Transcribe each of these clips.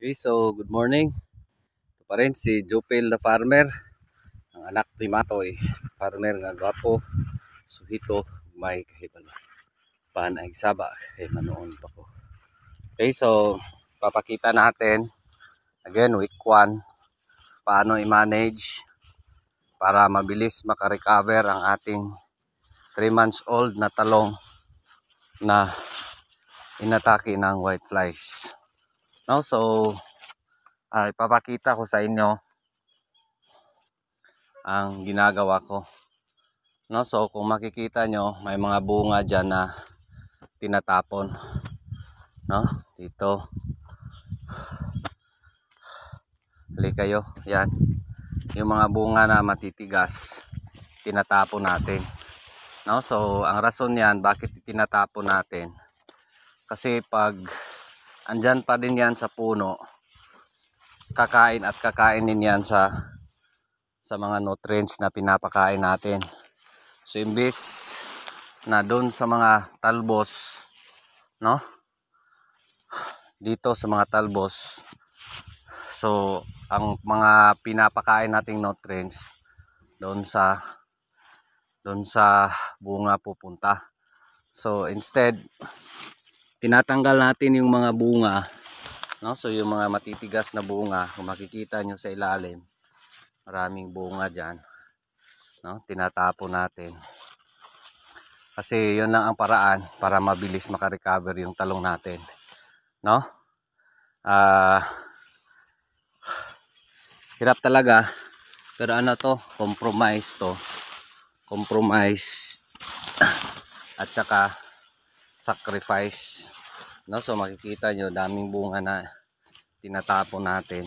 Okay, so good morning. Ito pa rin si Jopel the farmer, ang anak ni Matoy, farmer nga gwapo. So hito may kahiban paan ang saba kay manoon pa ko. Okay, so papakita natin again week 1 paano i-manage para mabilis makarecover ang ating 3 months old na talong na inatake ng white flies. No? So, uh, ipapakita ko sa inyo ang ginagawa ko. No? So, kung makikita nyo, may mga bunga dyan na tinatapon. No? Dito. Halika kayo. Yan. Yung mga bunga na matitigas, tinatapon natin. No? So, ang rason yan, bakit tinatapon natin? Kasi pag andyan pa din yan sa puno kakain at kakain din yan sa sa mga nutrients na pinapakain natin so imbis na doon sa mga talbos no dito sa mga talbos so ang mga pinapakain nating nutrients doon sa doon sa bunga pupunta so instead tinatanggal natin yung mga bunga no? so yung mga matitigas na bunga kung makikita nyo sa ilalim maraming bunga dyan no? tinatapo natin kasi yun lang ang paraan para mabilis makarecover yung talong natin no uh, hirap talaga pero ano to compromise to compromise at saka sacrifice no so makikita nyo daming bunga na tinatapon natin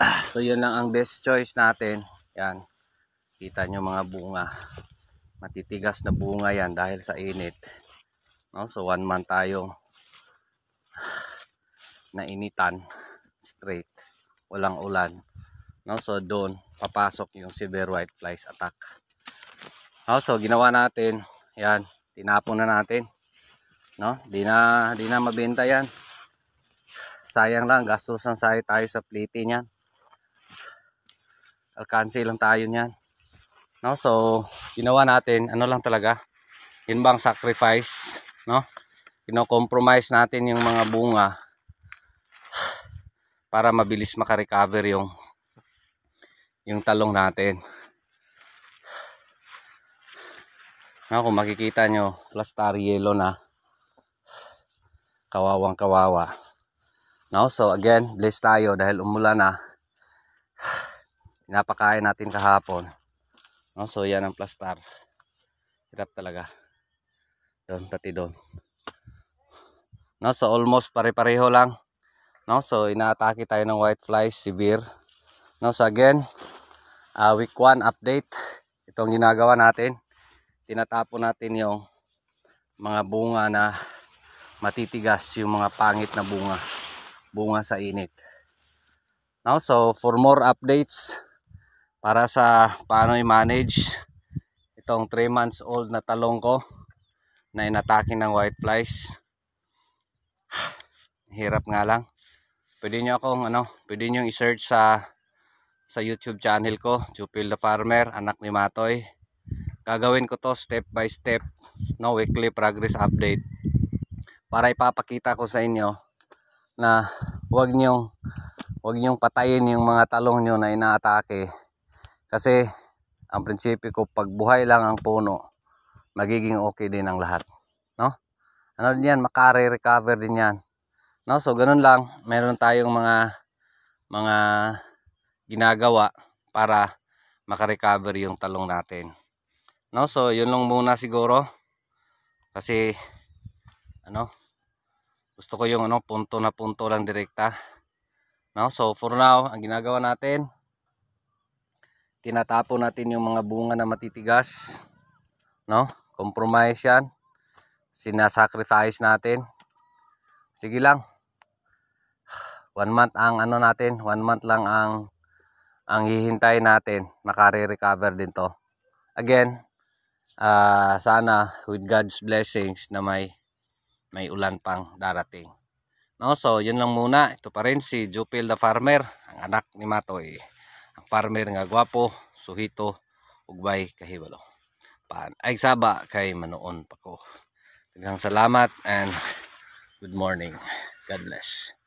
ah, so yun lang ang best choice natin yan kita nyo mga bunga matitigas na bunga yan dahil sa init no so one month tayo nainitan straight walang ulan no so doon papasok yung severe flies attack so ginawa natin yan, tinapon na natin. No? Di na di na mabenta 'yan. Sayang lang gastusan sayo tayo sa pliti niyan. Alcance lang tayo niyan. No? So, ginawa natin ano lang talaga. Yun bang sacrifice, no? Kino-compromise natin yung mga bunga para mabilis makarecover yung yung talong natin. Ako makikita nyo, plastar yellow na. Kawawang kawawa. No? so again, bless tayo dahil umulan na. Napakain natin kahapon. No, so yan ang plastar. Hirap talaga. Doon, pati doon. No, so almost pare-pareho lang. No, so inaatake tayo ng white flies, severe. No, so again, uh, week 1 update. Itong ginagawa natin tinatapon natin yung mga bunga na matitigas yung mga pangit na bunga bunga sa init now so for more updates para sa paano i-manage itong 3 months old na talong ko na inatake ng whiteflies hirap nga lang pwede nyo akong ano pwede nyo i-search sa sa youtube channel ko Jupil the Farmer anak ni Matoy gagawin ko to step by step no weekly progress update para ipapakita ko sa inyo na huwag niyong huwag niyong patayin yung mga talong niyo na inaatake kasi ang prinsipyo ko pag buhay lang ang puno magiging okay din ang lahat no ano din yan makare recover din yan no so ganun lang meron tayong mga mga ginagawa para makarecover yung talong natin No, so yun lang muna siguro. Kasi ano, gusto ko yung ano, punto na punto lang direkta. No, so for now, ang ginagawa natin tinatapon natin yung mga bunga na matitigas. No? Compromise 'yan. Sinasacrifice natin. Sige lang. One month ang ano natin, one month lang ang ang hihintay natin, makare-recover din to. Again, uh, sana with God's blessings na may may ulan pang darating. No, so yun lang muna. Ito pa rin si Jupil the Farmer, ang anak ni Matoy. Ang farmer nga gwapo, suhito, ugbay kahibalo. Paan ay saba kay manoon pa ko. Daghang salamat and good morning. God bless.